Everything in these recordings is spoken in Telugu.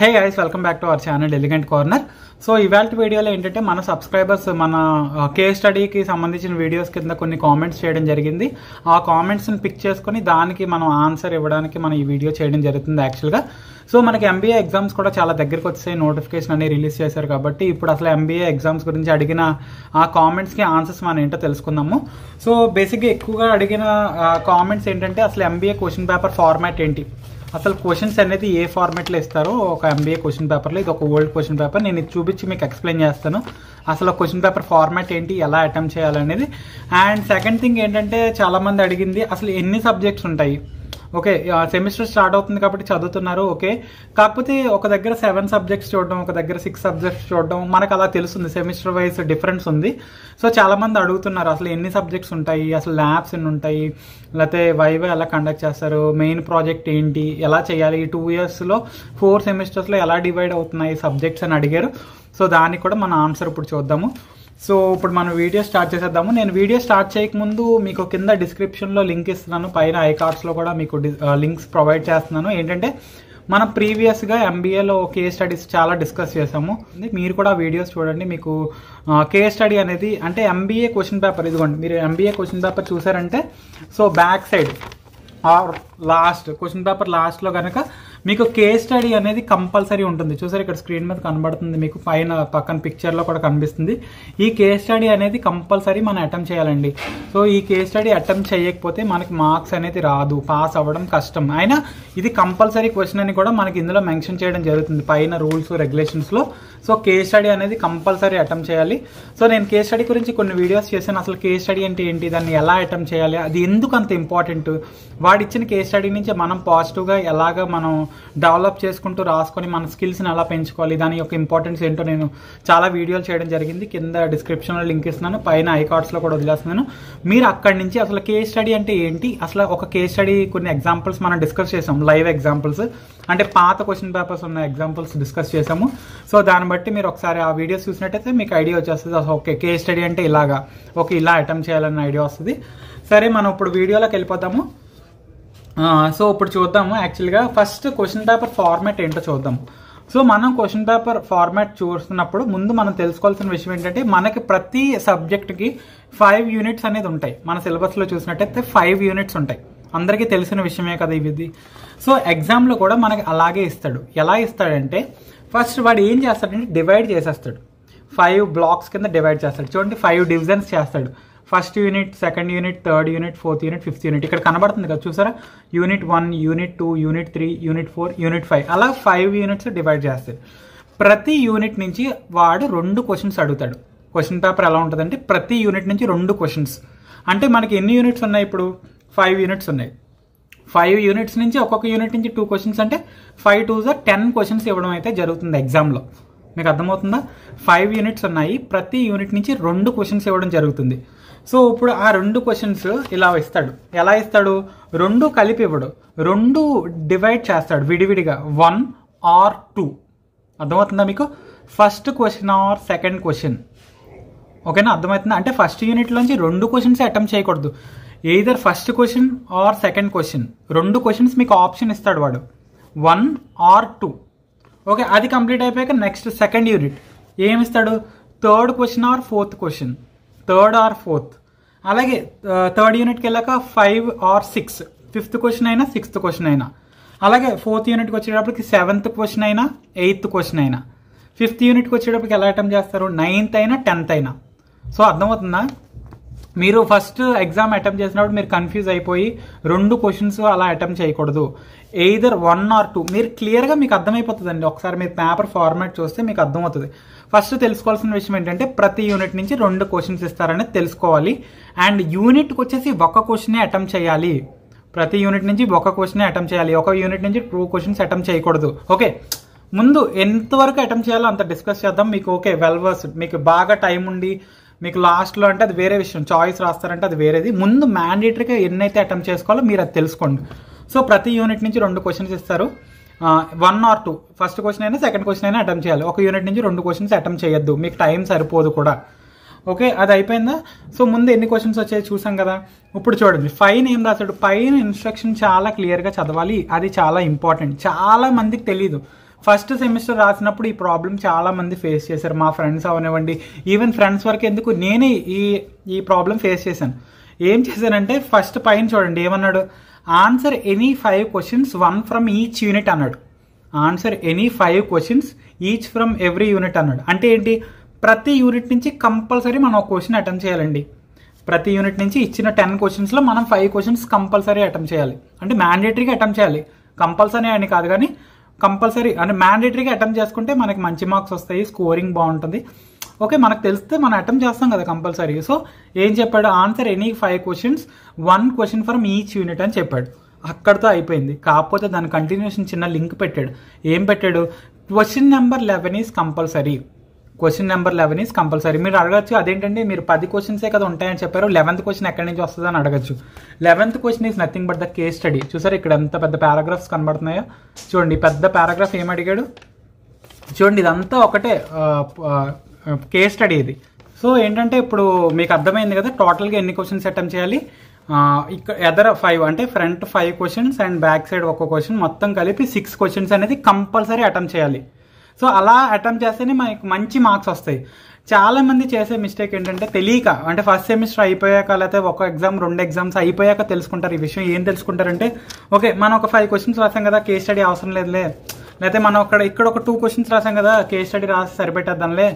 hey guys welcome back to our channel elegant corner so ఇవాళ వీడియోలో ఏంటంటే మన సబ్స్క్రైబర్స్ మన కేస్ స్టడీకి సంబంధించిన వీడియోస్ కింద కొన్ని కామెంట్స్ చేయడం జరిగింది ఆ కామెంట్స్ని పిక్ చేసుకొని దానికి మనం ఆన్సర్ ఇవ్వడానికి మనం ఈ వీడియో చేయడం జరుగుతుంది యాక్చువల్గా సో మనకి ఎంబీఏ ఎగ్జామ్స్ కూడా చాలా దగ్గరికి వచ్చే నోటిఫికేషన్ అనేది రిలీజ్ చేశారు కాబట్టి ఇప్పుడు అసలు ఎంబీఏ ఎగ్జామ్స్ గురించి అడిగిన ఆ కామెంట్స్కి ఆన్సర్స్ మనం ఏంటో తెలుసుకుందాము సో బేసిక్గా ఎక్కువగా అడిగిన కామెంట్స్ ఏంటంటే అసలు ఎంబీఏ క్వశ్చన్ పేపర్ ఫార్మాట్ ఏంటి అసలు క్వశ్చన్స్ అనేది ఏ ఫార్మేట్లో ఇస్తారో ఒక ఎంబీఏ క్వశ్చన్ పేపర్లో ఇది ఒక ఓల్డ్ క్వశ్చన్ పేపర్ నేను ఇది చూపించి మీకు ఎక్స్ప్లెయిన్ చేస్తాను అసలు క్వశ్చన్ పేపర్ ఫార్మాట్ ఏంటి ఎలా అటెంప్ట్ చేయాలనేది అండ్ సెకండ్ థింగ్ ఏంటంటే చాలామంది అడిగింది అసలు ఎన్ని సబ్జెక్ట్స్ ఉంటాయి ఓకే సెమిస్టర్ స్టార్ట్ అవుతుంది కాబట్టి చదువుతున్నారు ఓకే కాకపోతే ఒక దగ్గర సెవెన్ సబ్జెక్ట్స్ చూడడం ఒక దగ్గర సిక్స్ సబ్జెక్ట్స్ చూడడం మనకు అలా తెలుస్తుంది సెమిస్టర్ వైజ్ డిఫరెన్స్ ఉంది సో చాలామంది అడుగుతున్నారు అసలు ఎన్ని సబ్జెక్ట్స్ ఉంటాయి అసలు ల్యాబ్స్ ఎన్ని ఉంటాయి లేకపోతే వైవే ఎలా కండక్ట్ చేస్తారు మెయిన్ ప్రాజెక్ట్ ఏంటి ఎలా చేయాలి ఈ టూ ఇయర్స్లో ఫోర్ సెమిస్టర్స్లో ఎలా డివైడ్ అవుతున్నాయి సబ్జెక్ట్స్ అని అడిగారు సో దానికి కూడా మన ఆన్సర్ ఇప్పుడు చూద్దాము సో ఇప్పుడు మనం వీడియో స్టార్ట్ చేసేద్దాము నేను వీడియో స్టార్ట్ చేయకముందు మీకు కింద డిస్క్రిప్షన్లో లింక్ ఇస్తున్నాను పైన ఐ కార్డ్స్లో కూడా మీకు లింక్స్ ప్రొవైడ్ చేస్తున్నాను ఏంటంటే మనం ప్రీవియస్గా ఎంబీఏలో కే స్టడీస్ చాలా డిస్కస్ చేసాము మీరు కూడా వీడియోస్ చూడండి మీకు కే స్టడీ అనేది అంటే ఎంబీఏ క్వశ్చన్ పేపర్ ఇదిగోండి మీరు ఎంబీఏ క్వశ్చన్ పేపర్ చూసారంటే so back side or last question paper లాస్ట్లో కనుక మీకు కేస్ స్టడీ అనేది కంపల్సరీ ఉంటుంది చూసారు ఇక్కడ స్క్రీన్ మీద కనబడుతుంది మీకు పైన పక్కన పిక్చర్లో కూడా కనిపిస్తుంది ఈ కేస్ స్టడీ అనేది కంపల్సరీ మనం అటెంప్ట్ చేయాలండి సో ఈ కేస్ స్టడీ అటెంప్ట్ చేయకపోతే మనకి మార్క్స్ అనేది రాదు పాస్ అవ్వడం కష్టం అయినా ఇది కంపల్సరీ క్వశ్చన్ అని కూడా మనకి ఇందులో మెన్షన్ చేయడం జరుగుతుంది పైన రూల్స్ రెగ్యులేషన్స్లో సో కేస్ స్టడీ అనేది కంపల్సరీ అటెంప్ట్ చేయాలి సో నేను కేస్ స్టడీ గురించి కొన్ని వీడియోస్ చేశాను అసలు కేస్ స్టడీ అంటే ఏంటి దాన్ని ఎలా అటెంప్ట్ చేయాలి అది ఎందుకు అంత ఇంపార్టెంట్ వాడిచ్చిన కేస్ స్టడీ నుంచి మనం పాజిటివ్గా ఎలాగ మనం డెవలప్ చేసుకుంటూ రాసుకొని మన స్కిల్స్ని ఎలా పెంచుకోవాలి దాని యొక్క ఇంపార్టెన్స్ ఏంటో నేను చాలా వీడియోలు చేయడం జరిగింది కింద డిస్క్రిప్షన్లో లింక్ ఇస్తున్నాను పైన ఐకార్డ్స్లో కూడా వదిలేస్తున్నాను మీరు అక్కడి నుంచి అసలు కేస్ స్టడీ అంటే ఏంటి అసలు ఒక కేస్ స్టడీ కొన్ని ఎగ్జాంపుల్స్ మనం డిస్కస్ చేసాం లైవ్ ఎగ్జాంపుల్స్ అంటే పాత క్వశ్చన్ పేపర్స్ ఉన్న ఎగ్జాంపుల్స్ డిస్కస్ చేసాము సో దాని దాన్ని బట్టి మీరు ఒకసారి ఆ వీడియోస్ చూసినట్టయితే మీకు ఐడియా వచ్చేస్తుంది అసలు ఓకే కే స్టడీ అంటే ఇలాగా ఓకే ఇలా అటెంప్ట్ చేయాలన్న ఐడియా వస్తుంది సరే మనం ఇప్పుడు వీడియోలోకి వెళ్ళిపోతాము సో ఇప్పుడు చూద్దాము యాక్చువల్గా ఫస్ట్ క్వశ్చన్ పేపర్ ఫార్మాట్ ఏంటో చూద్దాం సో మనం క్వశ్చన్ పేపర్ ఫార్మాట్ చూస్తున్నప్పుడు ముందు మనం తెలుసుకోవాల్సిన విషయం ఏంటంటే మనకి ప్రతి సబ్జెక్ట్కి ఫైవ్ యూనిట్స్ అనేది ఉంటాయి మన సిలబస్లో చూసినట్టయితే ఫైవ్ యూనిట్స్ ఉంటాయి అందరికీ తెలిసిన విషయమే కదా ఇది సో ఎగ్జామ్లో కూడా మనకి అలాగే ఇస్తాడు ఎలా ఇస్తాడంటే ఫస్ట్ వాడు ఏం చేస్తాడంటే డివైడ్ చేసేస్తాడు ఫైవ్ బ్లాక్స్ కింద డివైడ్ చేస్తాడు చూడండి ఫైవ్ డివిజన్స్ చేస్తాడు first unit second unit third unit fourth unit fifth unit ఇక్కడ కనబడుతుంది కదా చూసారా unit one unit two unit three unit four unit five అలా ఫైవ్ యూనిట్స్ డివైడ్ చేస్తాడు ప్రతి యూనిట్ నుంచి వాడు రెండు క్వశ్చన్స్ అడుగుతాడు క్వశ్చన్ పేపర్ ఎలా ఉంటుందంటే ప్రతి యూనిట్ నుంచి రెండు క్వశ్చన్స్ అంటే మనకి ఎన్ని యూనిట్స్ ఉన్నాయి ఇప్పుడు ఫైవ్ యూనిట్స్ ఉన్నాయి ఫైవ్ యూనిట్స్ నుంచి ఒక్కొక్క యూనిట్ నుంచి టూ క్వశ్చన్స్ అంటే ఫైవ్ టూ జర్ టెన్ క్వశ్చన్స్ ఇవ్వడం అయితే జరుగుతుంది ఎగ్జామ్లో మీకు అర్థమవుతుందా ఫైవ్ యూనిట్స్ ఉన్నాయి ప్రతి యూనిట్ నుంచి రెండు క్వశ్చన్స్ ఇవ్వడం జరుగుతుంది సో ఇప్పుడు ఆ రెండు క్వశ్చన్స్ ఇలా ఇస్తాడు ఎలా ఇస్తాడు రెండు కలిపి ఇవ్వడు రెండు డివైడ్ చేస్తాడు విడివిడిగా వన్ ఆర్ టూ అర్థమవుతుందా మీకు first question or second question ఓకేనా అర్థమవుతుందా అంటే ఫస్ట్ యూనిట్లోంచి రెండు క్వశ్చన్స్ అటెంప్ట్ చేయకూడదు either first question or second question రెండు క్వశ్చన్స్ మీకు ఆప్షన్ ఇస్తాడు వాడు వన్ ఆర్ టూ ఓకే అది కంప్లీట్ అయిపోయాక నెక్స్ట్ సెకండ్ యూనిట్ ఏమిస్తాడు third question or fourth question third or fourth అలాగే థర్డ్ యూనిట్కి వెళ్ళాక five or six fifth question అయినా సిక్స్త్ క్వశ్చన్ అయినా అలాగే ఫోర్త్ యూనిట్కి వచ్చేటప్పటికి సెవెంత్ క్వశ్చన్ అయినా ఎయిత్ క్వశ్చన్ అయినా ఫిఫ్త్ యూనిట్కి వచ్చేటప్పటికి ఎలా అటెంప్ట్ చేస్తారు నైన్త్ అయినా టెన్త్ అయినా సో అర్థమవుతుందా మీరు ఫస్ట్ ఎగ్జామ్ అటెంప్ట్ చేసినప్పుడు మీరు కన్ఫ్యూజ్ అయిపోయి రెండు క్వశ్చన్స్ అలా అటెంప్ట్ చేయకూడదు ఎయిదర్ వన్ ఆర్ టూ మీరు క్లియర్గా మీకు అర్థమైపోతుందండి ఒకసారి మీరు పేపర్ ఫార్మాట్ చూస్తే మీకు అర్థమవుతుంది ఫస్ట్ తెలుసుకోవాల్సిన విషయం ఏంటంటే ప్రతి యూనిట్ నుంచి రెండు క్వశ్చన్స్ ఇస్తారనేది తెలుసుకోవాలి అండ్ యూనిట్కి వచ్చేసి ఒక క్వశ్చనే అటెంప్ట్ చేయాలి ప్రతి యూనిట్ నుంచి ఒక క్వశ్చనే అటెంప్ట్ చేయాలి ఒక యూనిట్ నుంచి టూ క్వశ్చన్స్ అటెంప్ట్ చేయకూడదు ఓకే ముందు ఎంతవరకు అటెంప్ట్ చేయాలో అంత డిస్కస్ చేద్దాం మీకు ఓకే వెల్వర్స్ మీకు బాగా టైం ఉండి మీకు లాస్ట్లో అంటే అది వేరే విషయం చాయిస్ రాస్తారంటే అది వేరేది ముందు మ్యాండేటరీగా ఎన్నైతే అటెంప్ట్ చేసుకోవాలో మీరు అది తెలుసుకోండి సో ప్రతి యూనిట్ నుంచి రెండు క్వశ్చన్స్ ఇస్తారు one or two first question అయినా సెకండ్ క్వశ్చన్ అయినా అటెంప్ట్ చేయాలి ఒక యూనిట్ నుంచి రెండు క్వశ్చన్స్ అటెంప్ట్ చేయొద్దు మీకు టైం సరిపోదు కూడా ఓకే అది అయిపోయిందా సో ముందు ఎన్ని క్వశ్చన్స్ వచ్చాయి చూసాం కదా ఇప్పుడు చూడండి పైన ఏం రాశాడు పైన ఇన్స్ట్రక్షన్ చాలా క్లియర్గా చదవాలి అది చాలా ఇంపార్టెంట్ చాలా మందికి తెలియదు ఫస్ట్ సెమిస్టర్ రాసినప్పుడు ఈ ప్రాబ్లం చాలామంది ఫేస్ చేశారు మా ఫ్రెండ్స్ అవనివ్వండి ఈవెన్ ఫ్రెండ్స్ వరకు ఎందుకు నేనే ఈ ఈ ప్రాబ్లం ఫేస్ చేశాను ఏం చేశానంటే ఫస్ట్ పైన చూడండి ఏమన్నాడు answer any five questions one from each unit అన్నాడు answer any five questions each from every unit అన్నాడు అంటే ఏంటి ప్రతి యూనిట్ నుంచి కంపల్సరీ మనం ఒక క్వశ్చన్ అటెంప్ట్ చేయాలండి ప్రతి యూనిట్ నుంచి ఇచ్చిన టెన్ క్వశ్చన్స్లో మనం ఫైవ్ క్వశ్చన్స్ కంపల్సరీ అటెంప్ట్ చేయాలి అంటే మ్యాండేటరీగా అటెంప్ట్ చేయాలి కంపల్సరీ అని కాదు కానీ కంపల్సరీ అంటే మ్యాండేటరీగా అటెంప్ట్ చేసుకుంటే మనకి మంచి మార్క్స్ వస్తాయి స్కోరింగ్ బాగుంటుంది ఓకే మనకు తెలిస్తే మనం అటెంప్ట్ చేస్తాం కదా కంపల్సరీ సో ఏం చెప్పాడు answer any five questions one question from each unit అని చెప్పాడు అక్కడితో అయిపోయింది కాకపోతే దాని కంటిన్యూషన్ చిన్న లింక్ పెట్టాడు ఏం పెట్టాడు question number eleven is compulsory question number eleven is compulsory మీరు అడగచ్చు అదేంటండి మీరు పది క్వశ్చన్సే కదా ఉంటాయని చెప్పారు లెవెన్త్ క్వశ్చన్ ఎక్కడి నుంచి వస్తుందని అడగచ్చు eleventh question is nothing but the case study చూసారు ఇక్కడ ఎంత పెద్ద పారాగ్రాఫ్స్ కనబడుతున్నాయో చూడండి పెద్ద పారాగ్రాఫ్ ఏం అడిగాడు చూడండి ఇదంతా ఒకటే కేస్ స్టడీ ఇది సో ఏంటంటే ఇప్పుడు మీకు అర్థమైంది కదా టోటల్గా ఎన్ని క్వశ్చన్స్ అటెంప్ట్ చేయాలి ఇక్కడ ఎదర్ ఫైవ్ అంటే front five questions and back side ఒక క్వశ్చన్ మొత్తం కలిపి సిక్స్ క్వశ్చన్స్ అనేది కంపల్సరీ అటెంప్ట్ చేయాలి సో అలా అటెంప్ట్ చేస్తేనే మనకి మంచి మార్క్స్ వస్తాయి చాలామంది చేసే మిస్టేక్ ఏంటంటే తెలియక అంటే ఫస్ట్ సెమిస్టర్ అయిపోయాక లేకపోతే ఒక ఎగ్జామ్ రెండు ఎగ్జామ్స్ అయిపోయాక తెలుసుకుంటారు ఈ విషయం ఏం తెలుసుకుంటారంటే ఓకే మనం ఒక ఫైవ్ క్వశ్చన్స్ రాసాం కదా కేస్ స్టడీ అవసరం లేదులే లేకపోతే మనం అక్కడ ఇక్కడ ఒక టూ క్వశ్చన్స్ రాసాం కదా కేస్ స్టడీ రాసి సరిపెట్టేద్దాంలే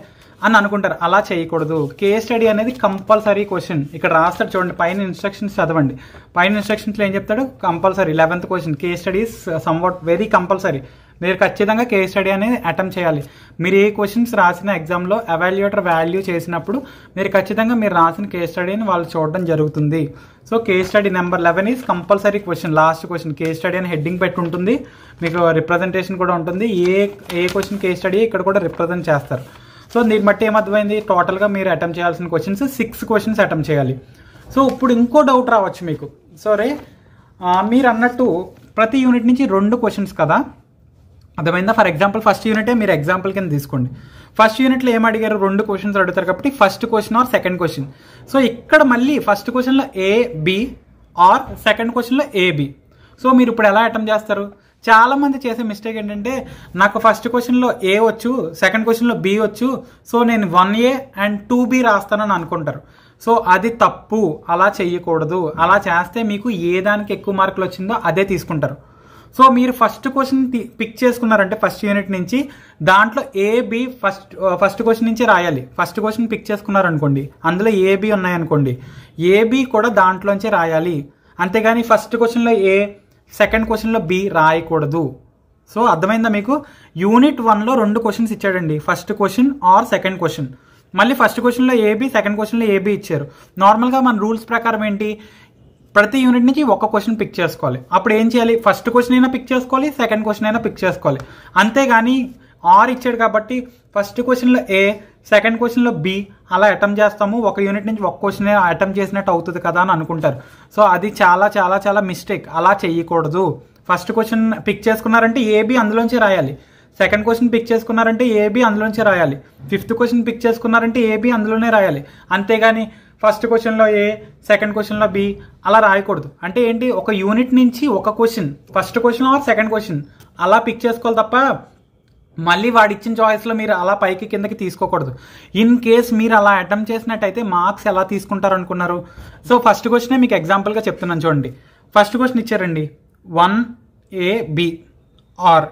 అని అనుకుంటారు అలా చేయకూడదు కేస్ స్టడీ అనేది కంపల్సరీ క్వశ్చన్ ఇక్కడ రాస్తాడు చూడండి పైన ఇన్స్ట్రక్షన్స్ చదవండి పైన ఇన్స్ట్రక్షన్స్లో ఏం చెప్తాడు compulsory eleventh question case studies somewhat very compulsory మీరు ఖచ్చితంగా కేస్ స్టడీ అనేది అటెంప్ట్ చేయాలి మీరు ఏ క్వశ్చన్స్ రాసిన ఎగ్జామ్లో అవాల్యుయేటర్ వాల్యూ చేసినప్పుడు మీరు ఖచ్చితంగా మీరు రాసిన కేస్ స్టడీని వాళ్ళు చూడడం జరుగుతుంది so case study number eleven is compulsory question last question case study అని హెడ్డింగ్ పెట్టి ఉంటుంది మీకు రిప్రజెంటేషన్ కూడా ఉంటుంది ఏ ఏ క్వశ్చన్ కేస్ స్టడీ ఇక్కడ కూడా రిప్రజెంట్ చేస్తారు సో దీన్ని బట్టి ఏమర్థమైంది టోటల్గా మీరు అటెంప్ట్ చేయాల్సిన క్వశ్చన్స్ సిక్స్ క్వశ్చన్స్ అటెంప్ట్ చేయాలి సో ఇప్పుడు ఇంకో డౌట్ రావచ్చు మీకు సరే మీరు అన్నట్టు ప్రతి యూనిట్ నుంచి రెండు క్వశ్చన్స్ కదా అర్థమైందా ఫర్ ఎగ్జాంపుల్ ఫస్ట్ యూనిటే మీరు ఎగ్జాంపుల్ కింద తీసుకోండి ఫస్ట్ యూనిట్లో ఏం అడిగారు రెండు క్వశ్చన్స్ అడుగుతారు కాబట్టి first question or second question so ఇక్కడ మళ్ళీ ఫస్ట్ క్వశ్చన్లో ఏ బి ఆర్ సెకండ్ క్వశ్చన్లో ఏబి సో మీరు ఇప్పుడు ఎలా అటెంప్ట్ చేస్తారు చాలామంది చేసే మిస్టేక్ ఏంటంటే నాకు ఫస్ట్ క్వశ్చన్లో ఏ వచ్చు సెకండ్ క్వశ్చన్లో బి వచ్చు సో నేను one A and two B రాస్తానని అనుకుంటారు సో అది తప్పు అలా చేయకూడదు అలా చేస్తే మీకు ఏ దానికి ఎక్కువ మార్కులు వచ్చిందో అదే తీసుకుంటారు సో మీరు ఫస్ట్ క్వశ్చన్ పిక్ చేసుకున్నారంటే ఫస్ట్ యూనిట్ నుంచి దాంట్లో ఏబి ఫస్ట్ ఫస్ట్ క్వశ్చన్ నుంచి రాయాలి ఫస్ట్ క్వశ్చన్ పిక్ చేసుకున్నారనుకోండి అందులో ఏబి ఉన్నాయనుకోండి ఏబి కూడా దాంట్లోంచి రాయాలి అంతేగాని ఫస్ట్ క్వశ్చన్లో ఏ సెకండ్ క్వశ్చన్లో బి రాయకూడదు సో అర్థమైందా మీకు యూనిట్ వన్లో రెండు క్వశ్చన్స్ ఇచ్చాడండి first question or second question మళ్ళీ ఫస్ట్ క్వశ్చన్లో ఏబీ సెకండ్ క్వశ్చన్లో ఏబీ ఇచ్చారు నార్మల్గా మన రూల్స్ ప్రకారం ఏంటి ప్రతి యూనిట్ నుంచి ఒక క్వశ్చన్ పిక్ చేసుకోవాలి అప్పుడు ఏం చేయాలి ఫస్ట్ క్వశ్చన్ అయినా పిక్ చేసుకోవాలి సెకండ్ క్వశ్చన్ అయినా పిక్ చేసుకోవాలి అంతేగాని ఆర్ ఇచ్చాడు కాబట్టి ఫస్ట్ క్వశ్చన్లో ఏ సెకండ్ క్వశ్చన్లో బి అలా అటెంప్ట్ చేస్తాము ఒక యూనిట్ నుంచి ఒక క్వశ్చన్ అటెంప్ట్ చేసినట్టు అవుతుంది కదా అని అనుకుంటారు సో అది చాలా చాలా చాలా మిస్టేక్ అలా చేయకూడదు ఫస్ట్ క్వశ్చన్ పిక్ చేసుకున్నారంటే ఏబి అందులోంచి రాయాలి సెకండ్ క్వశ్చన్ పిక్ చేసుకున్నారంటే ఏబి అందులోంచి రాయాలి ఫిఫ్త్ క్వశ్చన్ పిక్ చేసుకున్నారంటే ఏబి అందులోనే రాయాలి అంతేగాని ఫస్ట్ క్వశ్చన్లో ఏ సెకండ్ క్వశ్చన్లో బి అలా రాయకూడదు అంటే ఏంటి ఒక యూనిట్ నుంచి ఒక question first question or second question అలా పిక్ చేసుకోవాలి తప్ప మళ్ళీ వాడిచ్చిన చాయిస్లో మీరు అలా పైకి కిందకి తీసుకోకూడదు ఇన్ కేస్ మీరు అలా అటెంప్ట్ చేసినట్టయితే మార్క్స్ ఎలా తీసుకుంటారు అనుకున్నారు సో ఫస్ట్ క్వశ్చనే మీకు ఎగ్జాంపుల్గా చెప్తున్నాను చూడండి ఫస్ట్ క్వశ్చన్ ఇచ్చారండి one A B or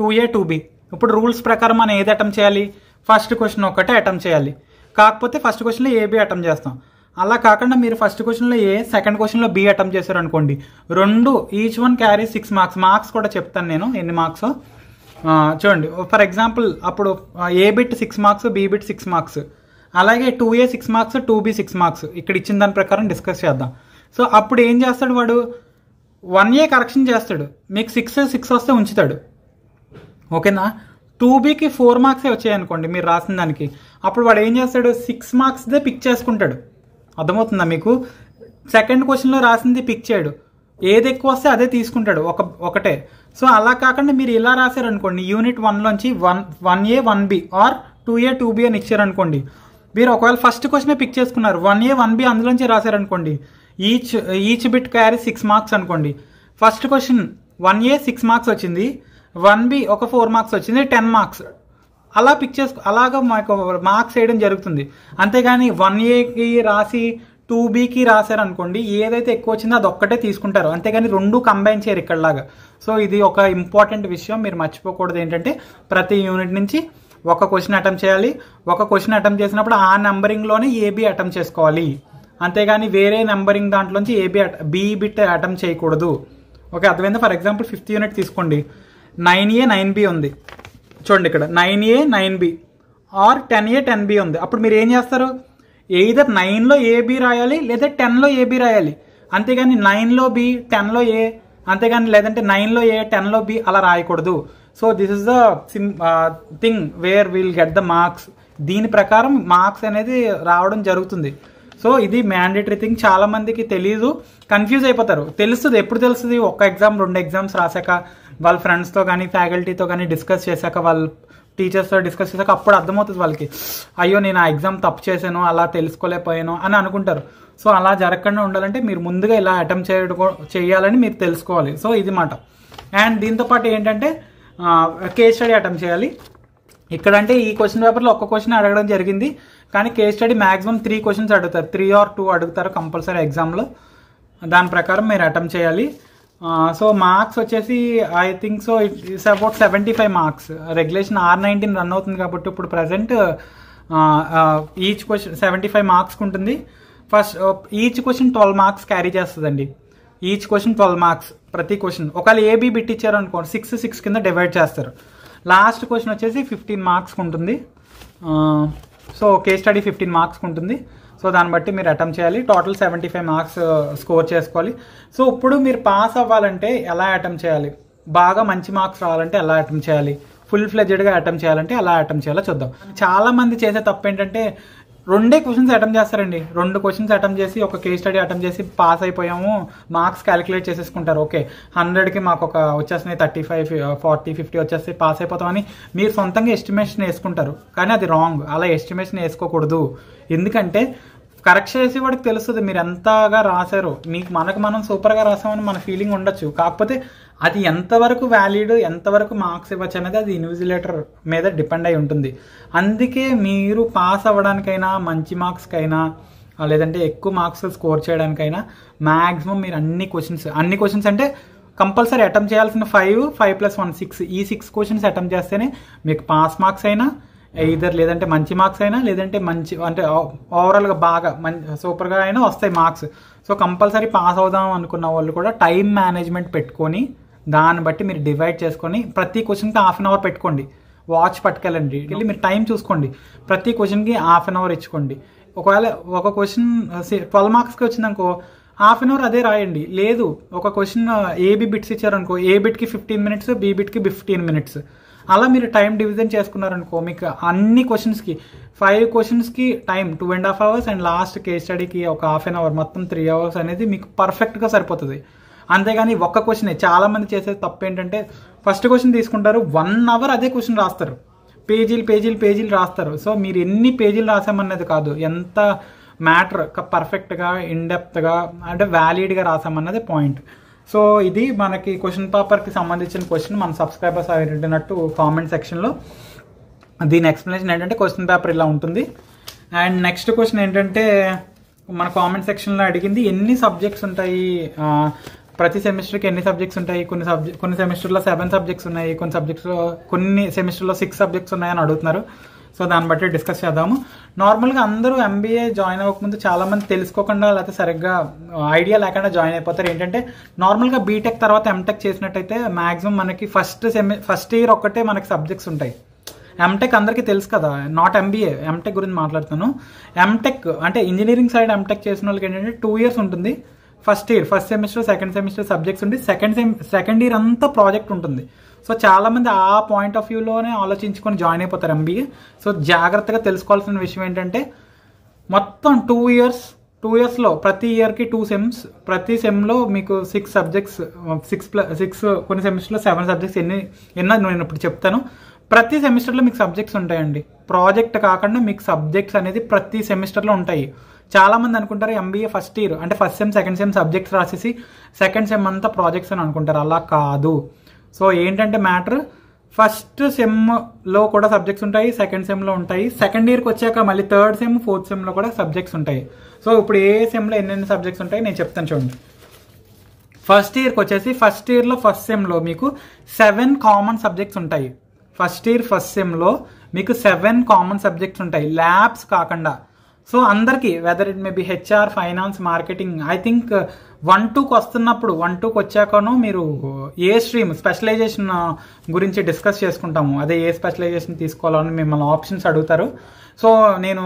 two A two B ఇప్పుడు రూల్స్ ప్రకారం మనం ఏది అటెంప్ట్ చేయాలి ఫస్ట్ క్వశ్చన్ ఒకటే అటెంప్ట్ చేయాలి కాకపోతే ఫస్ట్ క్వశ్చన్లో ఏబి అటెంప్ట్ చేస్తాం అలా కాకుండా మీరు ఫస్ట్ క్వశ్చన్లో ఏ సెకండ్ క్వశ్చన్లో బి అటెంప్ట్ చేశారు అనుకోండి రెండు each one carry six marks marks కూడా చెప్తాను నేను ఎన్ని మార్క్స్ చూడండి ఫర్ ఎగ్జాంపుల్ అప్పుడు A bit six marks B bit six marks అలాగే two A six marks two B six marks ఇక్కడ ఇచ్చిన దాని ప్రకారం డిస్కస్ చేద్దాం సో అప్పుడు ఏం చేస్తాడు వాడు వన్ ఏ కరెక్షన్ చేస్తాడు మీకు సిక్స్ సిక్స్ వస్తే ఉంచుతాడు ఓకేనా టూ బీకి ఫోర్ మార్క్సే వచ్చాయి అనుకోండి మీరు రాసిన దానికి అప్పుడు వాడు ఏం చేస్తాడు సిక్స్ మార్క్స్దే పిక్ చేసుకుంటాడు అర్థమవుతుందా మీకు సెకండ్ క్వశ్చన్లో రాసింది పిక్ చేయడు ఏది ఎక్కువ వస్తే అదే తీసుకుంటాడు ఒక ఒకటే సో అలా కాకుండా మీరు ఇలా రాశారనుకోండి యూనిట్ వన్లోంచి one one A one B or two A two B అని ఇచ్చారనుకోండి మీరు ఒకవేళ ఫస్ట్ క్వశ్చనే పిక్ చేసుకున్నారు వన్ ఏ వన్ బి అందులోంచి రాశారనుకోండి each each bit carry six marks అనుకోండి first question one A six marks వచ్చింది వన్ బి ఒక ఫోర్ మార్క్స్ వచ్చింది టెన్ మార్క్స్ అలా పిక్చర్స్ అలాగ మాకు మార్క్స్ వేయడం జరుగుతుంది అంతేగాని వన్ ఏకి రాసి టూ బీకి అనుకోండి ఏదైతే ఎక్కువ వచ్చిందో అది ఒక్కటే తీసుకుంటారు అంతేగాని రెండు కంబైన్ చేయరు ఇక్కడలాగా సో ఇది ఒక ఇంపార్టెంట్ విషయం మీరు మర్చిపోకూడదు ఏంటంటే ప్రతి యూనిట్ నుంచి ఒక క్వశ్చన్ అటెంప్ట్ చేయాలి ఒక క్వశ్చన్ అటెంప్ట్ చేసినప్పుడు ఆ నెంబరింగ్లోనే ఏబీ అటెంప్ట్ చేసుకోవాలి అంతేగాని వేరే నెంబరింగ్ దాంట్లోంచి ఏబీ బీ బిట్ అటెంప్ట్ చేయకూడదు ఓకే అదేవిధంగా ఫర్ ఎగ్జాంపుల్ ఫిఫ్త్ యూనిట్ తీసుకోండి నైన్ ఏ నైన్ బి ఉంది చూడండి ఇక్కడ nine A nine B or ten A ten B ఉంది అప్పుడు మీరు ఏం చేస్తారు ఏదర్ నైన్లో ఏబి రాయాలి లేదా టెన్లో ఏబి రాయాలి అంతేగాని నైన్లో బి టెన్లో ఏ అంతేగాని లేదంటే నైన్లో ఏ టెన్లో బి అలా రాయకూడదు so this is the same thing where will get the marks దీని ప్రకారం మార్క్స్ అనేది రావడం జరుగుతుంది సో ఇది మ్యాండేటరీ థింగ్ చాలామందికి తెలీదు కన్ఫ్యూజ్ అయిపోతారు తెలుస్తుంది ఎప్పుడు తెలుస్తుంది ఒక్క ఎగ్జామ్ రెండు ఎగ్జామ్స్ రాశాక వాళ్ళ ఫ్రెండ్స్తో కానీ ఫ్యాకల్టీతో కానీ డిస్కస్ చేశాక వాళ్ళు టీచర్స్తో డిస్కస్ చేశాక అప్పుడు అర్థమవుతుంది వాళ్ళకి అయ్యో నేను ఆ ఎగ్జామ్ తప్పు చేశాను అలా తెలుసుకోలేకపోయాను అని అనుకుంటారు సో అలా జరగకుండా ఉండాలంటే మీరు ముందుగా ఇలా అటెంప్ట్ చేయడం చేయాలని మీరు తెలుసుకోవాలి సో ఇది మాట అండ్ దీంతోపాటు ఏంటంటే కేస్ స్టడీ అటెంప్ట్ చేయాలి ఇక్కడంటే ఈ క్వశ్చన్ పేపర్లో ఒక్క క్వశ్చన్ అడగడం జరిగింది కానీ case study maximum three questions అడుగుతారు త్రీ ఆర్ టూ అడుగుతారు కంపల్సరీ ఎగ్జామ్లో దాని ప్రకారం మీరు అటెంప్ట్ చేయాలి సో మార్క్స్ వచ్చేసి I think so it is about seventy five marks regulation R nineteen run అవుతుంది కాబట్టి ఇప్పుడు present each question seventy five మార్క్స్కి ఉంటుంది first each question twelve marks carry చేస్తుందండి ఈచ్ క్వశ్చన్ ట్వెల్వ్ మార్క్స్ ప్రతి క్వశ్చన్ ఒకవేళ ఏబీ బిట్ ఇచ్చారు అనుకోండి సిక్స్ సిక్స్ కింద డివైడ్ చేస్తారు లాస్ట్ క్వశ్చన్ వచ్చేసి ఫిఫ్టీన్ మార్క్స్కి ఉంటుంది సో కే స్టడీ ఫిఫ్టీన్ మార్క్స్కి ఉంటుంది సో దాన్ని బట్టి మీరు అటెంప్ట్ చేయాలి total seventy five marks score చేసుకోవాలి సో ఇప్పుడు మీరు పాస్ అవ్వాలంటే ఎలా అటెంప్ట్ చేయాలి బాగా మంచి మార్క్స్ రావాలంటే ఎలా అటెంప్ట్ చేయాలి ఫుల్ ఫ్లెజ్డ్గా అటెంప్ట్ చేయాలంటే ఎలా అటెంప్ట్ చేయాలో చూద్దాం చాలా మంది చేసే తప్పు ఏంటంటే రెండే క్వశ్చన్స్ అటెంప్ట్ చేస్తారండి రెండు క్వశ్చన్స్ అటెంప్ట్ చేసి ఒక కేస్ స్టడీ అటెంప్ట్ చేసి పాస్ అయిపోయాము మార్క్స్ క్యాలిక్యులేట్ చేసేసుకుంటారు ఓకే హండ్రెడ్కి మాకు ఒక వచ్చేస్తున్నాయి థర్టీ ఫైవ్ ఫార్టీ ఫిఫ్టీ వచ్చేసి పాస్ అయిపోతామని మీరు సొంతంగా ఎస్టిమేషన్ వేసుకుంటారు కానీ అది రాంగ్ అలా ఎస్టిమేషన్ వేసుకోకూడదు ఎందుకంటే కరెక్ట్ చేసి వాడికి తెలుస్తుంది మీరు ఎంతగా రాశారు మీకు మనకు మనం సూపర్గా రాసామని మన ఫీలింగ్ ఉండొచ్చు కాకపోతే అది ఎంతవరకు వ్యాలిడ్ ఎంతవరకు మార్క్స్ ఇవ్వచ్చు అనేది అది ఇన్విజిలేటర్ మీద డిపెండ్ అయి ఉంటుంది అందుకే మీరు పాస్ అవ్వడానికైనా మంచి మార్క్స్కైనా లేదంటే ఎక్కువ మార్క్స్ స్కోర్ చేయడానికైనా మ్యాక్సిమం మీరు అన్ని క్వశ్చన్స్ అన్ని క్వశ్చన్స్ అంటే కంపల్సరీ అటెంప్ట్ చేయాల్సిన five five plus one six ఈ సిక్స్ క్వశ్చన్స్ అటెంప్ట్ చేస్తేనే మీకు పాస్ మార్క్స్ అయినా ఇదర్ లేదంటే మంచి మార్క్స్ అయినా లేదంటే మంచి అంటే ఓవరాల్గా బాగా మంచి సూపర్గా అయినా వస్తాయి మార్క్స్ సో కంపల్సరీ పాస్ అవుదాం అనుకున్న వాళ్ళు కూడా టైం మేనేజ్మెంట్ పెట్టుకొని దాన్ని బట్టి మీరు డివైడ్ చేసుకొని ప్రతి క్వశ్చన్కి హాఫ్ అన్ అవర్ పెట్టుకోండి వాచ్ పట్టుకెళ్ళండి వెళ్ళి మీరు టైం చూసుకోండి ప్రతి క్వశ్చన్కి హాఫ్ అన్ అవర్ ఇచ్చుకోండి ఒకవేళ ఒక క్వశ్చన్ ట్వెల్వ్ మార్క్స్కి వచ్చిందనుకో హాఫ్ అన్ అవర్ అదే రాయండి లేదు ఒక క్వశ్చన్ ఏబి బిట్స్ ఇచ్చారనుకో ఏ బిట్కి ఫిఫ్టీన్ మినిట్స్ బి బిట్కి ఫిఫ్టీన్ మినిట్స్ అలా మీరు టైం డివిజన్ చేసుకున్నారనుకో మీకు అన్ని క్వశ్చన్స్కి ఫైవ్ క్వశ్చన్స్కి time two and half hours and last case స్టడీకి ఒక హాఫ్ అన్ అవర్ మొత్తం త్రీ అవర్స్ అనేది మీకు పర్ఫెక్ట్గా సరిపోతుంది అంతేగాని ఒక్క క్వశ్చనే చాలామంది చేసేది తప్పు ఏంటంటే ఫస్ట్ క్వశ్చన్ తీసుకుంటారు వన్ అవర్ అదే క్వశ్చన్ రాస్తారు పేజీలు పేజీలు పేజీలు రాస్తారు సో మీరు ఎన్ని పేజీలు రాసామన్నది కాదు ఎంత మ్యాటర్ పర్ఫెక్ట్గా ఇన్డెప్త్గా అంటే వ్యాలిడ్గా రాసామన్నది పాయింట్ సో ఇది మనకి క్వశ్చన్ పేపర్కి సంబంధించిన క్వశ్చన్ మన సబ్స్క్రైబర్స్ అయినట్టు కామెంట్ సెక్షన్లో దీని ఎక్స్ప్లెనేషన్ ఏంటంటే క్వశ్చన్ పేపర్ ఇలా ఉంటుంది అండ్ నెక్స్ట్ క్వశ్చన్ ఏంటంటే మన కామెంట్ సెక్షన్లో అడిగింది ఎన్ని సబ్జెక్ట్స్ ఉంటాయి ప్రతి సెమిస్టర్కి ఎన్ని సబ్జెక్ట్స్ ఉంటాయి కొన్ని సబ్జెక్ట్ కొన్ని సెమిస్టర్లో సెవెన్ సబ్జెక్ట్స్ ఉన్నాయి కొన్ని సబ్జెక్ట్స్లో కొన్ని సెమిస్టర్లో సిక్స్ సబ్జెక్ట్స్ ఉన్నాయని అడుగుతున్నారు సో దాన్ని బట్టి డిస్కస్ చేద్దాము నార్మల్గా అందరూ ఎంబీఏ జాయిన్ అవ్వకముందు చాలామంది తెలుసుకోకుండా లేకపోతే సరిగ్గా ఐడియా లేకుండా జాయిన్ అయిపోతారు ఏంటంటే నార్మల్గా బీటెక్ తర్వాత ఎంటెక్ చేసినట్టయితే మ్యాక్సిమం మనకి ఫస్ట్ సెమి ఫస్ట్ ఇయర్ ఒక్కటే మనకి సబ్జెక్ట్స్ ఉంటాయి ఎంటెక్ అందరికీ తెలుసు కదా నాట్ ఎంబీఏ ఎంటెక్ గురించి మాట్లాడుతాను ఎంటెక్ అంటే ఇంజనీరింగ్ సైడ్ ఎంటెక్ చేసిన వాళ్ళకి ఏంటంటే టూ ఇయర్స్ ఉంటుంది first year first semester second semester subjects ఉండి సెకండ్ సెమ్ సెకండ్ ఇయర్ అంతా ప్రాజెక్ట్ ఉంటుంది సో చాలామంది ఆ పాయింట్ ఆఫ్ వ్యూలోనే ఆలోచించుకొని జాయిన్ అయిపోతారు ఎంబీఏ సో జాగ్రత్తగా తెలుసుకోవాల్సిన విషయం ఏంటంటే మొత్తం టూ ఇయర్స్ టూ ఇయర్స్లో ప్రతి ఇయర్కి టూ సెమ్స్ ప్రతి సెమ్లో మీకు six subjects six plus six కొన్ని సెమిస్టర్లో సెవెన్ సబ్జెక్ట్స్ ఎన్ని ఎన్నో నేను ఇప్పుడు చెప్తాను ప్రతి సెమిస్టర్లో మీకు సబ్జెక్ట్స్ ఉంటాయండి ప్రాజెక్ట్ కాకుండా మీకు సబ్జెక్ట్స్ అనేది ప్రతి సెమిస్టర్లో ఉంటాయి చాలామంది అనుకుంటారు ఎంబీఏ ఫస్ట్ ఇయర్ అంటే first sem second sem subjects రాసేసి సెకండ్ సెమ్ అంతా ప్రాజెక్ట్స్ అని అనుకుంటారు అలా కాదు సో ఏంటంటే మ్యాటర్ ఫస్ట్ సెమ్లో కూడా సబ్జెక్ట్స్ ఉంటాయి సెకండ్ సెమ్లో ఉంటాయి సెకండ్ ఇయర్కి వచ్చాక మళ్ళీ థర్డ్ సెమ్ ఫోర్త్ సెమ్లో కూడా సబ్జెక్ట్స్ ఉంటాయి సో ఇప్పుడు ఏ సెమ్లో ఎన్నెన్ని సబ్జెక్ట్స్ ఉంటాయి నేను చెప్తాను చూడండి ఫస్ట్ ఇయర్కి వచ్చేసి ఫస్ట్ ఇయర్లో ఫస్ట్ సెమ్లో మీకు సెవెన్ కామన్ సబ్జెక్ట్స్ ఉంటాయి ఫస్ట్ ఇయర్ ఫస్ట్ సెమ్లో మీకు సెవెన్ కామన్ సబ్జెక్ట్స్ ఉంటాయి ల్యాబ్స్ కాకుండా సో అందరికీ whether it may be HR finance marketing I think one టూకి వస్తున్నప్పుడు వన్ టూకి వచ్చాకనో మీరు uh, a stream specialization uh, గురించి డిస్కస్ చేసుకుంటాము అదే ఏ స్పెషలైజేషన్ తీసుకోవాలని మిమ్మల్ని ఆప్షన్స్ అడుగుతారు సో నేను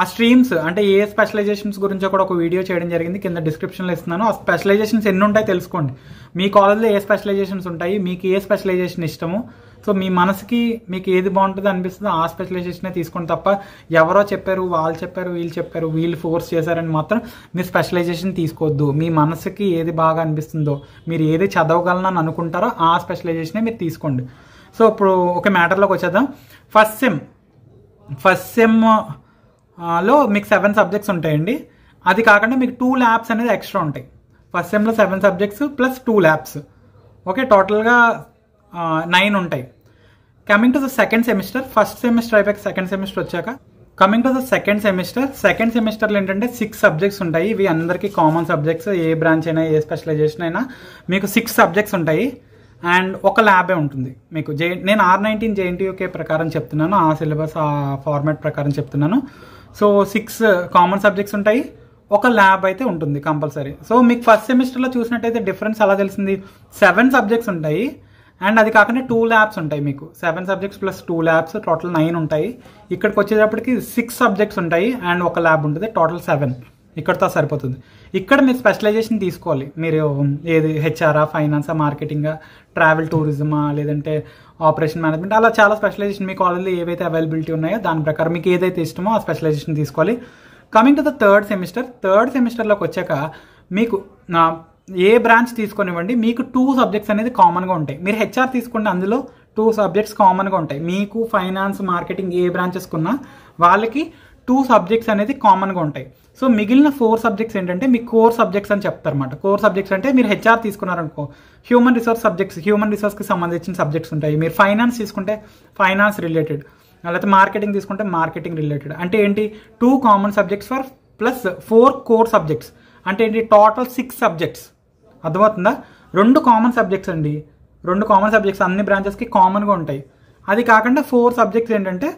ఆ స్ట్రీమ్స్ అంటే ఏ స్పెషలైజేషన్స్ గురించో కూడా ఒక వీడియో చేయడం జరిగింది కింద డిస్క్రిప్షన్లో ఇస్తున్నాను ఆ స్పెషలైజేషన్స్ ఎన్ని ఉంటాయి తెలుసుకోండి మీ కాలేజ్లో ఏ స్పెషలైజేషన్స్ ఉంటాయి మీకు ఏ స్పెషలైజేషన్ ఇష్టము సో మీ మనసుకి మీకు ఏది బాగుంటుందో అనిపిస్తుందో ఆ స్పెషలైజేషనే తీసుకోండి తప్ప ఎవరో చెప్పారు వాళ్ళు చెప్పారు వీళ్ళు చెప్పారు వీళ్ళు ఫోర్స్ చేశారని మాత్రం మీ స్పెషలైజేషన్ తీసుకోవద్దు మీ మనసుకి ఏది బాగా అనిపిస్తుందో మీరు ఏది చదవగలనని అనుకుంటారో ఆ స్పెషలైజేషనే మీరు తీసుకోండి సో ఇప్పుడు ఒక మ్యాటర్లోకి వచ్చేద్దాం ఫస్ట్ సెమ్ ఫస్ట్ సెమ్ లో మీకు సెవెన్ సబ్జెక్ట్స్ ఉంటాయండి అది కాకుండా మీకు టూ ల్యాబ్స్ అనేది ఎక్స్ట్రా ఉంటాయి ఫస్ట్ సెమ్లో seven subjects plus two labs okay టోటల్గా నైన్ ఉంటాయి coming to the second semester first semester అయిపోయాక సెకండ్ సెమిస్టర్ వచ్చాక coming to the second semester second సెమిస్టర్లో ఏంటంటే సిక్స్ సబ్జెక్ట్స్ ఉంటాయి ఇవి అందరికీ కామన్ సబ్జెక్ట్స్ ఏ బ్రాంచ్ అయినా ఏ స్పెషలైజేషన్ అయినా మీకు సిక్స్ సబ్జెక్ట్స్ ఉంటాయి అండ్ ఒక ల్యాబే ఉంటుంది మీకు జే నేను ఆర్ నైన్టీన్ జేఎన్టీయూకే ప్రకారం చెప్తున్నాను ఆ సిలబస్ ఆ ఫార్మాట్ ప్రకారం చెప్తున్నాను సో సిక్స్ కామన్ సబ్జెక్ట్స్ ఉంటాయి ఒక ల్యాబ్ అయితే ఉంటుంది కంపల్సరీ సో మీకు ఫస్ట్ సెమిస్టర్లో చూసినట్టయితే డిఫరెన్స్ అలా తెలిసింది సెవెన్ సబ్జెక్ట్స్ ఉంటాయి అండ్ అది కాకుండా టూ ల్యాబ్స్ ఉంటాయి మీకు seven subjects plus two labs total nine ఉంటాయి ఇక్కడికి వచ్చేటప్పటికి సిక్స్ సబ్జెక్ట్స్ ఉంటాయి అండ్ ఒక ల్యాబ్ ఉంటుంది టోటల్ సెవెన్ ఇక్కడతో సరిపోతుంది ఇక్కడ మీరు స్పెషలైజేషన్ తీసుకోవాలి మీరు ఏది హెచ్ఆర్ఆ ఫైనాన్సా మార్కెటింగా ట్రావెల్ టూరిజమా లేదంటే ఆపరేషన్ మేనేజ్మెంట్ అలా చాలా స్పెషలైజేషన్ మీకు ఆల్రెడీ ఏవైతే అవైలబిలిటీ ఉన్నాయో దాని ప్రకారం మీకు ఏదైతే ఇష్టమో ఆ స్పెషలైజేషన్ తీసుకోవాలి coming to the third semester third సెమిస్టర్లోకి వచ్చాక మీకు ఏ బ్రాంచ్ తీసుకునివ్వండి మీకు టూ సబ్జెక్ట్స్ అనేది కామన్గా ఉంటాయి మీరు హెచ్ఆర్ తీసుకుంటే అందులో టూ సబ్జెక్ట్స్ కామన్గా ఉంటాయి మీకు ఫైనాన్స్ మార్కెటింగ్ ఏ బ్రాంచెస్ కున్నా వాళ్ళకి టూ సబ్జెక్ట్స్ అనేది కామన్గా ఉంటాయి సో మిగిలిన ఫోర్ సబ్జెక్ట్స్ ఏంటంటే మీ కోర్ సబ్జెక్ట్స్ అని చెప్తారన్నమాట కోర్ సబ్జెక్ట్స్ అంటే మీరు హెచ్ఆర్ తీసుకున్నారనుకో హ్యూమన్ రిసోర్స్ సబ్జెక్ట్స్ హ్యూమన్ రిసోర్స్కి సంబంధించిన సబ్జెక్ట్స్ ఉంటాయి మీరు ఫైనాన్స్ తీసుకుంటే ఫైనాన్స్ రిలేటెడ్ లేకపోతే మార్కెటింగ్ తీసుకుంటే మార్కెటింగ్ రిలేటెడ్ అంటే ఏంటి two common subjects for plus four core subjects అంటే ఏంటి టోటల్ సిక్స్ సబ్జెక్ట్స్ అర్థమవుతుందా రెండు కామన్ సబ్జెక్ట్స్ అండి రెండు కామన్ సబ్జెక్ట్స్ అన్ని బ్రాంచెస్కి కామన్గా ఉంటాయి అది కాకుండా ఫోర్ సబ్జెక్ట్స్ ఏంటంటే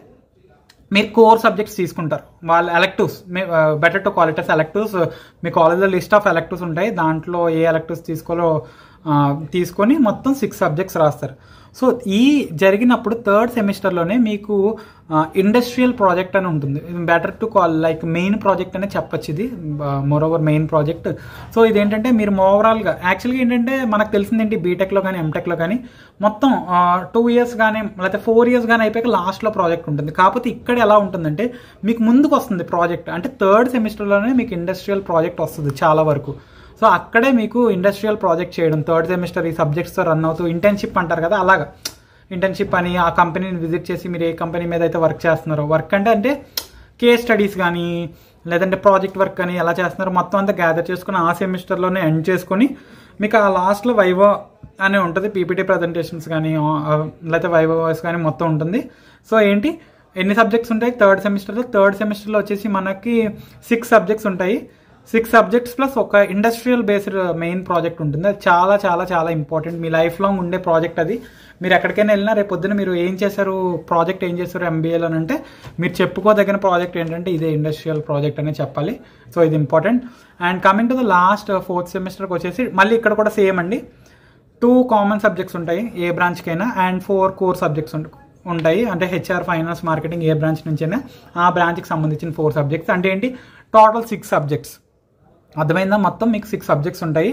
మీరు కోర్ సబ్జెక్ట్స్ తీసుకుంటారు వాళ్ళ ఎలక్టివ్స్ మీ బెటర్ టు క్వాలిటీస్ ఎలక్టివ్స్ మీ కాలేజ్లో లిస్ట్ ఆఫ్ ఎలక్టివ్స్ ఉంటాయి దాంట్లో ఏ ఎలక్టివ్స్ తీసుకోవాలో తీసుకొని మొత్తం సిక్స్ సబ్జెక్ట్స్ రాస్తారు సో ఈ జరిగినప్పుడు థర్డ్ సెమిస్టర్లోనే మీకు ఇండస్ట్రియల్ ప్రాజెక్ట్ అని ఉంటుంది better to call like main project అనే చెప్పచ్చు ఇది మోరోవర్ మెయిన్ ప్రాజెక్ట్ సో ఇదేంటంటే మీరు ఓవరాల్గా యాక్చువల్గా ఏంటంటే మనకు తెలిసింది ఏంటి బీటెక్లో కానీ ఎంటెక్లో కానీ మొత్తం టూ ఇయర్స్ కానీ లేకపోతే ఫోర్ ఇయర్స్ కానీ అయిపోయాక లాస్ట్లో ప్రాజెక్ట్ ఉంటుంది కాకపోతే ఇక్కడ ఎలా ఉంటుందంటే మీకు ముందుకు వస్తుంది ప్రాజెక్ట్ అంటే థర్డ్ సెమిస్టర్లోనే మీకు ఇండస్ట్రియల్ ప్రాజెక్ట్ వస్తుంది చాలా వరకు సో అక్కడే మీకు ఇండస్ట్రియల్ ప్రాజెక్ట్ చేయడం థర్డ్ సెమిస్టర్ ఈ సబ్జెక్ట్స్తో రన్ అవుతూ ఇంటర్న్షిప్ అంటారు కదా అలాగా ఇంటర్న్షిప్ అని ఆ కంపెనీని విజిట్ చేసి మీరు ఏ కంపెనీ మీద అయితే వర్క్ చేస్తున్నారో వర్క్ అంటే అంటే కే స్టడీస్ కానీ లేదంటే ప్రాజెక్ట్ వర్క్ కానీ ఎలా చేస్తున్నారో మొత్తం అంతా గ్యాదర్ చేసుకుని ఆ సెమిస్టర్లోనే ఎండ్ చేసుకొని మీకు ఆ లాస్ట్లో వైవో అనే ఉంటుంది పీపీటీ ప్రజెంటేషన్స్ కానీ లేకపోతే వైవోస్ కానీ మొత్తం ఉంటుంది సో ఏంటి ఎన్ని సబ్జెక్ట్స్ ఉంటాయి థర్డ్ సెమిస్టర్లో థర్డ్ సెమిస్టర్లో వచ్చేసి మనకి సిక్స్ సబ్జెక్ట్స్ ఉంటాయి సిక్స్ సబ్జెక్ట్స్ ప్లస్ ఒక ఇండస్ట్రియల్ బేస్డ్ మెయిన్ ప్రాజెక్ట్ ఉంటుంది అది చాలా చాలా చాలా ఇంపార్టెంట్ మీ లైఫ్ లాంగ్ ఉండే ప్రాజెక్ట్ అది మీరు ఎక్కడికైనా వెళ్ళినా రేపు పొద్దున మీరు ఏం చేశారు ప్రాజెక్ట్ ఏం చేశారు ఎంబీఏలో అని అంటే మీరు చెప్పుకోదగిన ప్రాజెక్ట్ ఏంటంటే ఇదే ఇండస్ట్రియల్ ప్రాజెక్ట్ అనే చెప్పాలి సో ఇది important and coming to the last fourth సెమిస్టర్కి వచ్చేసి మళ్ళీ ఇక్కడ కూడా సేమ్ అండి టూ కామన్ సబ్జెక్ట్స్ ఉంటాయి ఏ బ్రాంచ్కైనా అండ్ ఫోర్ కోర్ సబ్జెక్ట్స్ ఉంటాయి ఉంటాయి అంటే హెచ్ఆర్ ఫైనాన్స్ మార్కెటింగ్ ఏ బ్రాంచ్ నుంచైనా ఆ బ్రాంచ్కి సంబంధించిన ఫోర్ సబ్జెక్ట్స్ అంటే ఏంటి టోటల్ సిక్స్ సబ్జెక్ట్స్ అర్థమైందా మొత్తం మీకు సిక్స్ సబ్జెక్ట్స్ ఉంటాయి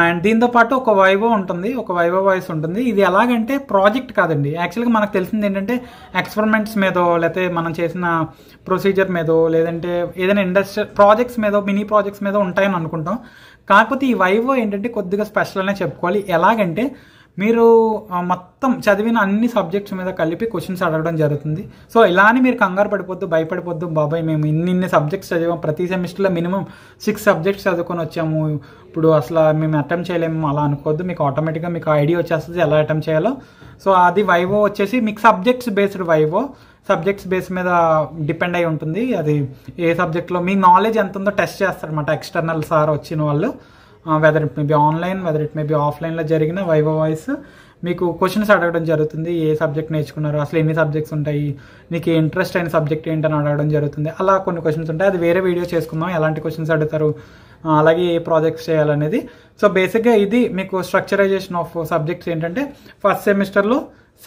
అండ్ దీంతో పాటు ఒక వైవో ఉంటుంది ఒక వైవో వాయిస్ ఉంటుంది ఇది ఎలాగంటే ప్రాజెక్ట్ కాదండి యాక్చువల్గా మనకు తెలిసింది ఏంటంటే ఎక్స్పెరిమెంట్స్ మీదో లేకపోతే మనం చేసిన ప్రొసీజర్ మీదో లేదంటే ఏదైనా ఇండస్ట్రియల్ ప్రాజెక్ట్స్ మీదో మినీ ప్రాజెక్ట్స్ మీద ఉంటాయని అనుకుంటాం కాకపోతే ఈ వైవో ఏంటంటే కొద్దిగా స్పెషల్ అనే చెప్పుకోవాలి ఎలాగంటే మీరు మొత్తం చదివిన అన్ని సబ్జెక్ట్స్ మీద కలిపి క్వశ్చన్స్ అడగడం జరుగుతుంది సో ఇలా అని మీరు కంగారు పడిపోద్దు భయపడిపోద్దు బాబాయ్ మేము ఇన్ని ఇన్ని సబ్జెక్ట్స్ చదివాం ప్రతి సెమిస్టర్లో మినిమం సిక్స్ సబ్జెక్ట్స్ చదువుకొని వచ్చాము ఇప్పుడు అసలు మేము అటెంప్ట్ చేయలేము అలా అనుకోవద్దు మీకు ఆటోమేటిక్గా మీకు ఐడియా వచ్చేస్తుంది ఎలా అటెంప్ట్ చేయాలో సో అది వైవో వచ్చేసి మీకు subjects based viva subjects base మీద డిపెండ్ అయి ఉంటుంది అది ఏ సబ్జెక్ట్లో మీ నాలెడ్జ్ ఎంత ఉందో టెస్ట్ చేస్తారనమాట ఎక్స్టర్నల్ సార్ వచ్చిన వాళ్ళు whether it may be online whether it may be ఆఫ్లైన్లో జరిగిన వైభవ వాయిస్ మీకు క్వశ్చన్స్ అడగడం జరుగుతుంది ఏ సబ్జెక్ట్ నేర్చుకున్నారు అసలు ఎన్ని సబ్జెక్ట్స్ ఉంటాయి నీకు ఇంట్రెస్ట్ అయిన సబ్జెక్ట్ ఏంటని అడగడం జరుగుతుంది అలా కొన్ని క్వశ్చన్స్ ఉంటాయి అది వేరే వీడియో చేసుకుందాం ఎలాంటి క్వశ్చన్స్ అడుగుతారు అలాగే ఏ ప్రాజెక్ట్స్ చేయాలనేది సో బేసిక్గా ఇది మీకు స్ట్రక్చరైజేషన్ ఆఫ్ సబ్జెక్ట్స్ ఏంటంటే ఫస్ట్ సెమిస్టర్లో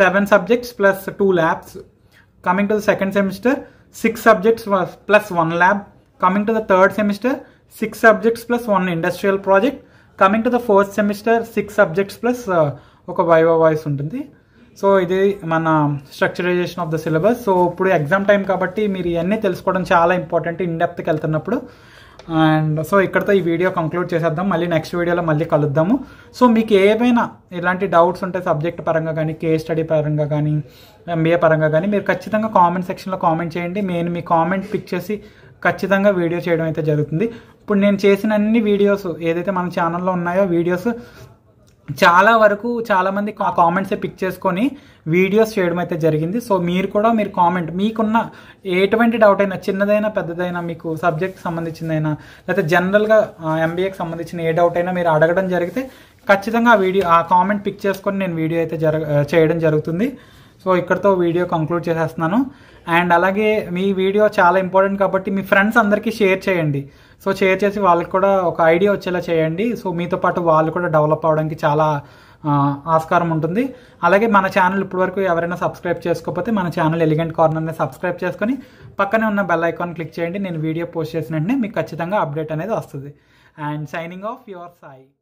seven subjects plus two labs coming to the second semester six subjects plus one lab coming to the third semester six subjects plus one industrial project coming to the fourth semester six subjects plus ఒక వైవో వాయిస్ ఉంటుంది సో ఇది మన structurization of the syllabus so ఇప్పుడు ఎగ్జామ్ టైం కాబట్టి మీరు ఇవన్నీ తెలుసుకోవడం చాలా ఇంపార్టెంట్ ఇన్ డెప్త్కి వెళ్తున్నప్పుడు అండ్ సో ఇక్కడతో ఈ వీడియో కంక్లూడ్ చేసేద్దాం మళ్ళీ నెక్స్ట్ వీడియోలో మళ్ళీ కలుద్దాము సో మీకు ఏమైనా ఇలాంటి డౌట్స్ ఉంటే సబ్జెక్ట్ పరంగా కానీ కే స్టడీ పరంగా కానీ ఎంబీఏ పరంగా కానీ మీరు ఖచ్చితంగా కామెంట్ సెక్షన్లో కామెంట్ చేయండి నేను మీ కామెంట్ పిక్ చేసి ఖచ్చితంగా వీడియో చేయడం అయితే జరుగుతుంది ఇప్పుడు నేను చేసిన అన్ని వీడియోస్ ఏదైతే మన ఛానల్లో ఉన్నాయో వీడియోస్ చాలా వరకు చాలామంది కామెంట్స్ పిక్ చేసుకొని వీడియోస్ చేయడం అయితే జరిగింది సో మీరు కూడా మీరు కామెంట్ మీకున్న ఎటువంటి డౌట్ అయినా చిన్నదైనా పెద్దదైనా మీకు సబ్జెక్ట్కి సంబంధించిందైనా లేకపోతే జనరల్గా ఎంబీఏకి సంబంధించిన ఏ డౌట్ అయినా మీరు అడగడం జరిగితే ఖచ్చితంగా ఆ వీడియో ఆ కామెంట్ పిక్ చేసుకొని నేను వీడియో అయితే జరగ చేయడం జరుగుతుంది సో ఇక్కడతో వీడియో కంక్లూడ్ చేసేస్తున్నాను అండ్ అలాగే మీ వీడియో చాలా ఇంపార్టెంట్ కాబట్టి మీ ఫ్రెండ్స్ అందరికీ షేర్ చేయండి సో షేర్ చేసి వాళ్ళకి కూడా ఒక ఐడియా వచ్చేలా చేయండి సో మీతో పాటు వాళ్ళు కూడా డెవలప్ అవడానికి చాలా ఆస్కారం ఉంటుంది అలాగే మన ఛానల్ ఇప్పటివరకు ఎవరైనా సబ్స్క్రైబ్ చేసుకోకపోతే మన ఛానల్ ఎలిగెంట్ కార్నర్ని సబ్స్క్రైబ్ చేసుకొని పక్కనే ఉన్న బెల్ ఐకాన్ క్లిక్ చేయండి నేను వీడియో పోస్ట్ చేసిన వెంటనే మీకు ఖచ్చితంగా అప్డేట్ అనేది వస్తుంది and signing off your Sai